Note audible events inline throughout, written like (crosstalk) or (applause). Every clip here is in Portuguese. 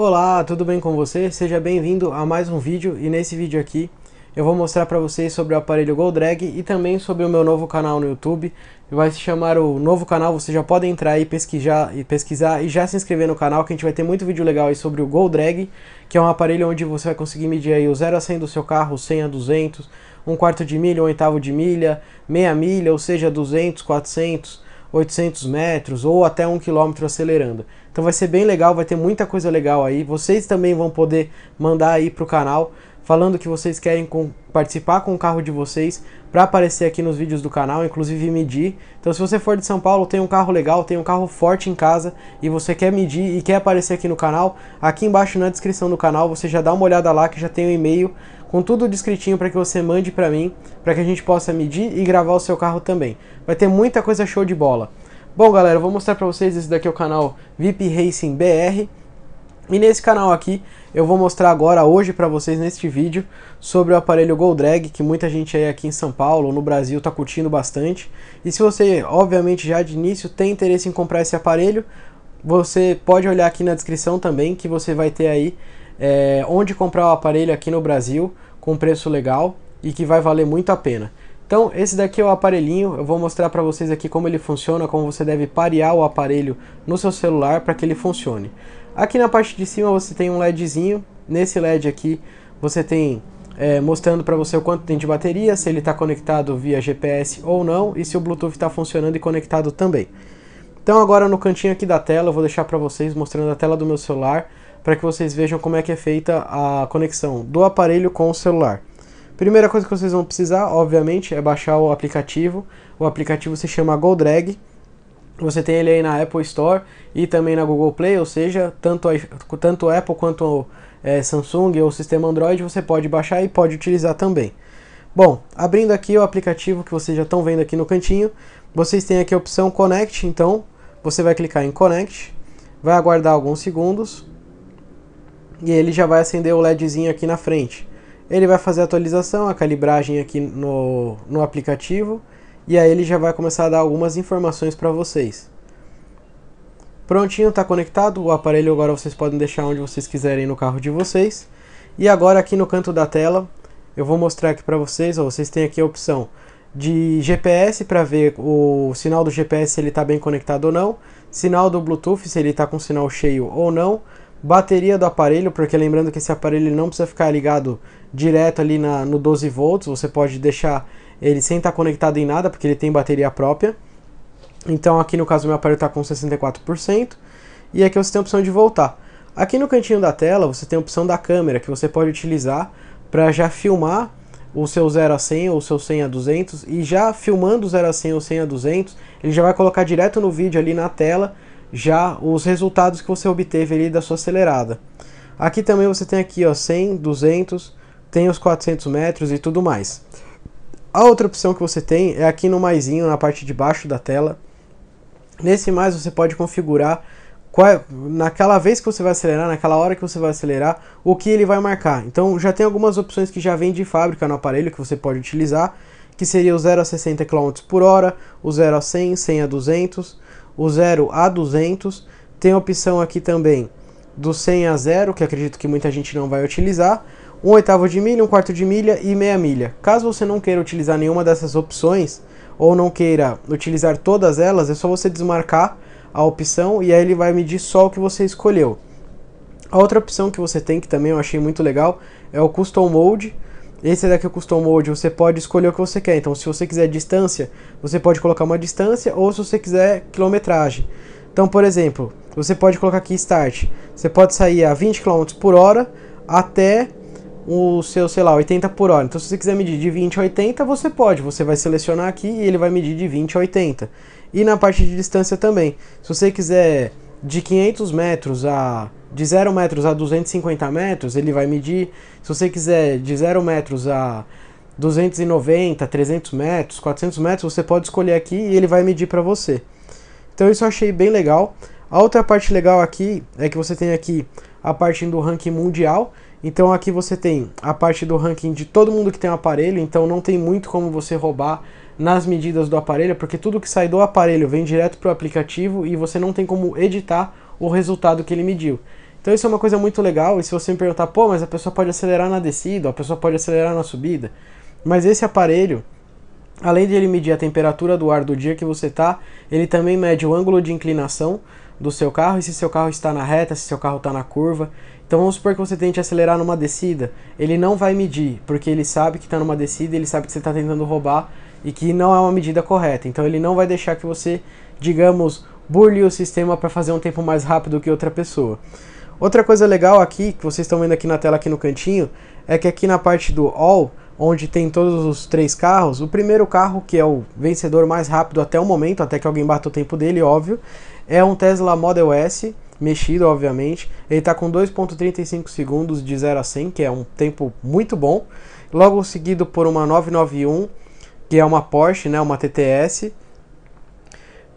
Olá, tudo bem com você? Seja bem-vindo a mais um vídeo e nesse vídeo aqui eu vou mostrar para vocês sobre o aparelho Goldrag e também sobre o meu novo canal no YouTube. Vai se chamar o novo canal, você já pode entrar aí pesquisar, e pesquisar e já se inscrever no canal que a gente vai ter muito vídeo legal aí sobre o Goldrag, que é um aparelho onde você vai conseguir medir aí o 0 a 100 do seu carro, 100 a 200, um quarto de milha, um oitavo de milha, meia milha, ou seja, 200, 400 800 metros ou até 1 km acelerando. Então vai ser bem legal, vai ter muita coisa legal aí. Vocês também vão poder mandar aí para o canal falando que vocês querem com, participar com o carro de vocês para aparecer aqui nos vídeos do canal, inclusive medir. Então se você for de São Paulo, tem um carro legal, tem um carro forte em casa e você quer medir e quer aparecer aqui no canal, aqui embaixo na descrição do canal você já dá uma olhada lá que já tem o um e-mail com tudo descritinho para que você mande para mim, para que a gente possa medir e gravar o seu carro também. Vai ter muita coisa show de bola. Bom galera, eu vou mostrar para vocês, esse daqui é o canal VIP Racing BR, e nesse canal aqui, eu vou mostrar agora, hoje para vocês neste vídeo, sobre o aparelho Goldrag, que muita gente aí aqui em São Paulo, no Brasil, está curtindo bastante. E se você, obviamente, já de início tem interesse em comprar esse aparelho, você pode olhar aqui na descrição também, que você vai ter aí é, onde comprar o aparelho aqui no Brasil, com preço legal e que vai valer muito a pena. Então, esse daqui é o aparelhinho, eu vou mostrar para vocês aqui como ele funciona, como você deve parear o aparelho no seu celular para que ele funcione. Aqui na parte de cima você tem um LEDzinho. Nesse LED aqui você tem é, mostrando para você o quanto tem de bateria, se ele está conectado via GPS ou não e se o Bluetooth está funcionando e conectado também. Então agora no cantinho aqui da tela eu vou deixar para vocês mostrando a tela do meu celular para que vocês vejam como é que é feita a conexão do aparelho com o celular. Primeira coisa que vocês vão precisar, obviamente, é baixar o aplicativo. O aplicativo se chama GoDrag. Você tem ele aí na Apple Store e também na Google Play, ou seja, tanto, a, tanto Apple quanto é, Samsung ou sistema Android você pode baixar e pode utilizar também. Bom, abrindo aqui o aplicativo que vocês já estão vendo aqui no cantinho, vocês têm aqui a opção Connect, então você vai clicar em Connect, vai aguardar alguns segundos e ele já vai acender o LEDzinho aqui na frente. Ele vai fazer a atualização, a calibragem aqui no, no aplicativo e aí ele já vai começar a dar algumas informações para vocês. Prontinho, está conectado. O aparelho agora vocês podem deixar onde vocês quiserem no carro de vocês. E agora aqui no canto da tela, eu vou mostrar aqui para vocês. Ó, vocês têm aqui a opção de GPS para ver o sinal do GPS se ele está bem conectado ou não. Sinal do Bluetooth se ele está com sinal cheio ou não. Bateria do aparelho, porque lembrando que esse aparelho não precisa ficar ligado direto ali na, no 12 volts. Você pode deixar ele sem estar tá conectado em nada, porque ele tem bateria própria. Então aqui no caso meu aparelho está com 64%. E aqui você tem a opção de voltar. Aqui no cantinho da tela você tem a opção da câmera, que você pode utilizar para já filmar o seu 0 a 100 ou o seu 100 a 200. E já filmando o 0 a 100 ou 100 a 200, ele já vai colocar direto no vídeo ali na tela já os resultados que você obteve ali da sua acelerada. Aqui também você tem aqui ó, 100, 200, tem os 400 metros e tudo mais. A outra opção que você tem é aqui no maisinho, na parte de baixo da tela. Nesse mais você pode configurar qual, é, naquela vez que você vai acelerar, naquela hora que você vai acelerar, o que ele vai marcar. Então já tem algumas opções que já vem de fábrica no aparelho que você pode utilizar, que seria o 0 a 60 km por hora, o 0 a 100, 100 a 200, o 0 a 200. Tem a opção aqui também do 100 a 0, que acredito que muita gente não vai utilizar, 1 oitavo de milha, 1 quarto de milha e meia milha. Caso você não queira utilizar nenhuma dessas opções, ou não queira utilizar todas elas, é só você desmarcar a opção e aí ele vai medir só o que você escolheu. A outra opção que você tem, que também eu achei muito legal, é o Custom Mode. Esse daqui é o Custom Mode, você pode escolher o que você quer. Então, se você quiser distância, você pode colocar uma distância, ou se você quiser quilometragem. Então, por exemplo, você pode colocar aqui Start. Você pode sair a 20 km por hora até o seu, sei lá, 80 por hora. Então, se você quiser medir de 20 a 80, você pode. Você vai selecionar aqui e ele vai medir de 20 a 80. E na parte de distância também. Se você quiser de 500 metros a de 0 metros a 250 metros, ele vai medir. Se você quiser de 0 metros a 290, 300 metros, 400 metros, você pode escolher aqui e ele vai medir para você. Então isso eu achei bem legal. A outra parte legal aqui é que você tem aqui a parte do ranking mundial. Então aqui você tem a parte do ranking de todo mundo que tem um aparelho, então não tem muito como você roubar nas medidas do aparelho, porque tudo que sai do aparelho vem direto para o aplicativo e você não tem como editar o resultado que ele mediu. Então isso é uma coisa muito legal, e se você me perguntar, pô, mas a pessoa pode acelerar na descida, a pessoa pode acelerar na subida, mas esse aparelho, além de ele medir a temperatura do ar do dia que você está, ele também mede o ângulo de inclinação, do seu carro e se seu carro está na reta, se seu carro está na curva. Então vamos supor que você tente acelerar numa descida, ele não vai medir, porque ele sabe que está numa descida, ele sabe que você está tentando roubar e que não é uma medida correta. Então ele não vai deixar que você, digamos, burle o sistema para fazer um tempo mais rápido que outra pessoa. Outra coisa legal aqui, que vocês estão vendo aqui na tela aqui no cantinho, é que aqui na parte do All, onde tem todos os três carros, o primeiro carro, que é o vencedor mais rápido até o momento, até que alguém bata o tempo dele, óbvio, é um Tesla Model S, mexido, obviamente. Ele está com 2,35 segundos de 0 a 100, que é um tempo muito bom. Logo seguido por uma 991, que é uma Porsche, né, uma TTS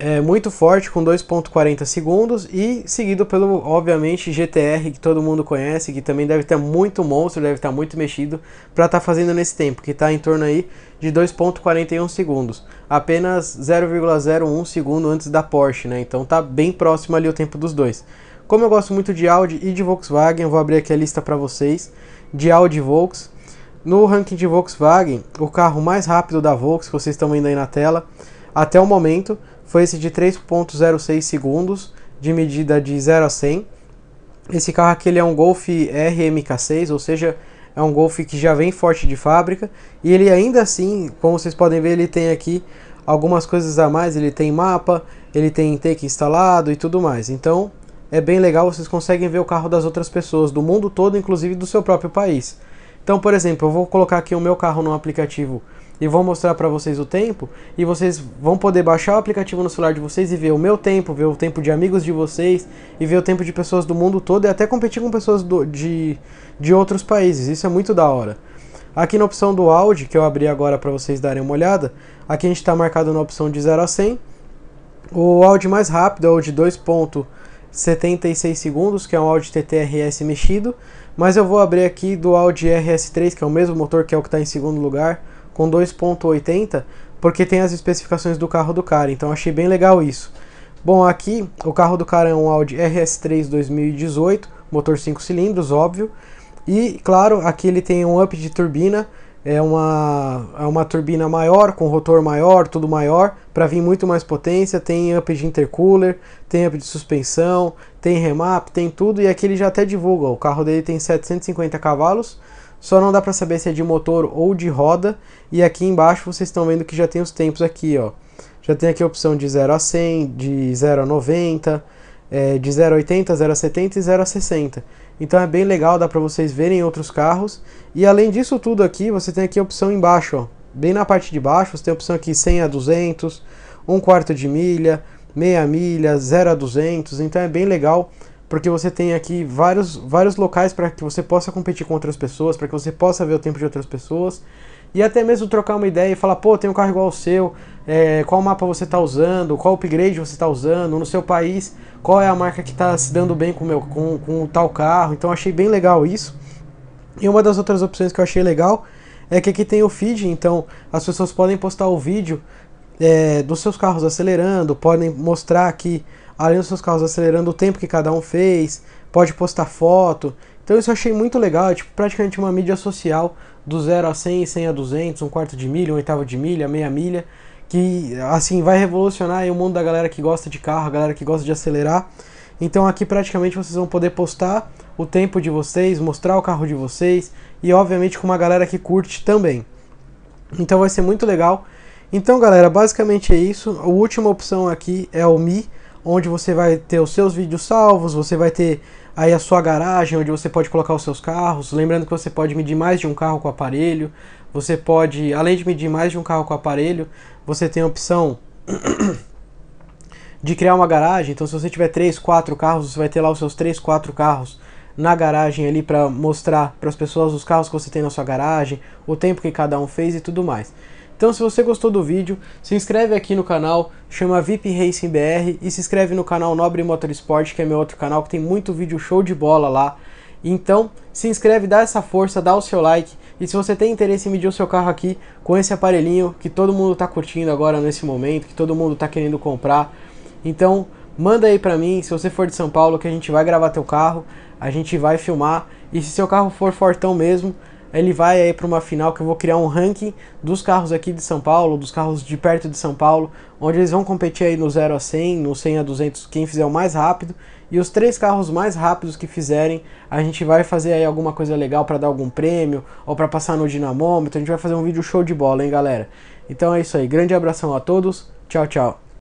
é, muito forte com 2.40 segundos e seguido pelo, obviamente, GTR que todo mundo conhece, que também deve estar muito monstro, deve estar muito mexido para estar tá fazendo nesse tempo, que está em torno aí de 2.41 segundos, apenas 0,01 segundo antes da Porsche, né? Então tá bem próximo ali o tempo dos dois. Como eu gosto muito de Audi e de Volkswagen, eu vou abrir aqui a lista para vocês de Audi e Volkswagen. No ranking de Volkswagen, o carro mais rápido da Volkswagen, que vocês estão vendo aí na tela, até o momento foi esse de 3.06 segundos, de medida de 0 a 100. Esse carro aqui ele é um Golf RMK6, ou seja, é um Golf que já vem forte de fábrica. E ele ainda assim, como vocês podem ver, ele tem aqui algumas coisas a mais. Ele tem mapa, ele tem intake instalado e tudo mais. Então é bem legal, vocês conseguem ver o carro das outras pessoas, do mundo todo, inclusive do seu próprio país. Então, por exemplo, eu vou colocar aqui o meu carro no aplicativo e vou mostrar para vocês o tempo e vocês vão poder baixar o aplicativo no celular de vocês e ver o meu tempo, ver o tempo de amigos de vocês e ver o tempo de pessoas do mundo todo e até competir com pessoas do, de, de outros países. Isso é muito da hora. Aqui na opção do áudio, que eu abri agora para vocês darem uma olhada, aqui a gente está marcado na opção de 0 a 100. O áudio mais rápido é o de 2.76 segundos, que é um áudio TTRS mexido. Mas eu vou abrir aqui do Audi RS3, que é o mesmo motor que é o que está em segundo lugar, com 2.80, porque tem as especificações do carro do cara, então achei bem legal isso. Bom, aqui o carro do cara é um Audi RS3 2018, motor 5 cilindros, óbvio. E claro, aqui ele tem um up de turbina é uma, é uma turbina maior, com rotor maior, tudo maior, para vir muito mais potência. Tem up de intercooler, tem up de suspensão, tem remap, tem tudo. E aqui ele já até divulga: o carro dele tem 750 cavalos, só não dá para saber se é de motor ou de roda. E aqui embaixo vocês estão vendo que já tem os tempos aqui, ó. Já tem aqui a opção de 0 a 100, de 0 a 90, é, de 0 a 80, 0 a 70 e 0 a 60. Então é bem legal, dá para vocês verem outros carros. E além disso tudo aqui, você tem aqui a opção embaixo, ó. bem na parte de baixo, você tem a opção aqui 100 a 200, 1 quarto de milha, meia milha, 0 a 200. Então é bem legal, porque você tem aqui vários, vários locais para que você possa competir com outras pessoas, para que você possa ver o tempo de outras pessoas. E até mesmo trocar uma ideia e falar, pô, tem um carro igual ao seu, é, qual mapa você está usando, qual upgrade você está usando, no seu país, qual é a marca que está se dando bem com, meu, com, com o tal carro. Então achei bem legal isso. E uma das outras opções que eu achei legal é que aqui tem o feed, então as pessoas podem postar o vídeo é, dos seus carros acelerando, podem mostrar aqui, além dos seus carros acelerando, o tempo que cada um fez, pode postar foto. Então isso eu achei muito legal, é tipo, praticamente uma mídia social do 0 a 100, 100 a 200, um quarto de milha, um oitavo de milha, meia milha, que assim vai revolucionar o mundo da galera que gosta de carro, a galera que gosta de acelerar. Então aqui praticamente vocês vão poder postar o tempo de vocês, mostrar o carro de vocês e obviamente com uma galera que curte também. Então vai ser muito legal. Então galera, basicamente é isso. A última opção aqui é o Mi, onde você vai ter os seus vídeos salvos, você vai ter aí a sua garagem onde você pode colocar os seus carros. Lembrando que você pode medir mais de um carro com o aparelho. Você pode, além de medir mais de um carro com o aparelho, você tem a opção (clears throat) de criar uma garagem. Então, se você tiver 3, 4 carros, você vai ter lá os seus 3, 4 carros na garagem ali para mostrar para as pessoas os carros que você tem na sua garagem, o tempo que cada um fez e tudo mais. Então se você gostou do vídeo, se inscreve aqui no canal, chama VIP Racing BR e se inscreve no canal Nobre Motorsport, que é meu outro canal, que tem muito vídeo show de bola lá. Então, se inscreve, dá essa força, dá o seu like. E se você tem interesse em medir o seu carro aqui com esse aparelhinho que todo mundo está curtindo agora nesse momento, que todo mundo está querendo comprar, então manda aí para mim, se você for de São Paulo, que a gente vai gravar teu carro, a gente vai filmar. E se seu carro for fortão mesmo, ele vai aí para uma final que eu vou criar um ranking dos carros aqui de São Paulo, dos carros de perto de São Paulo, onde eles vão competir aí no 0 a 100, no 100 a 200, quem fizer o mais rápido. E os três carros mais rápidos que fizerem, a gente vai fazer aí alguma coisa legal para dar algum prêmio ou para passar no dinamômetro. A gente vai fazer um vídeo show de bola, hein, galera? Então é isso aí. Grande abração a todos. Tchau, tchau.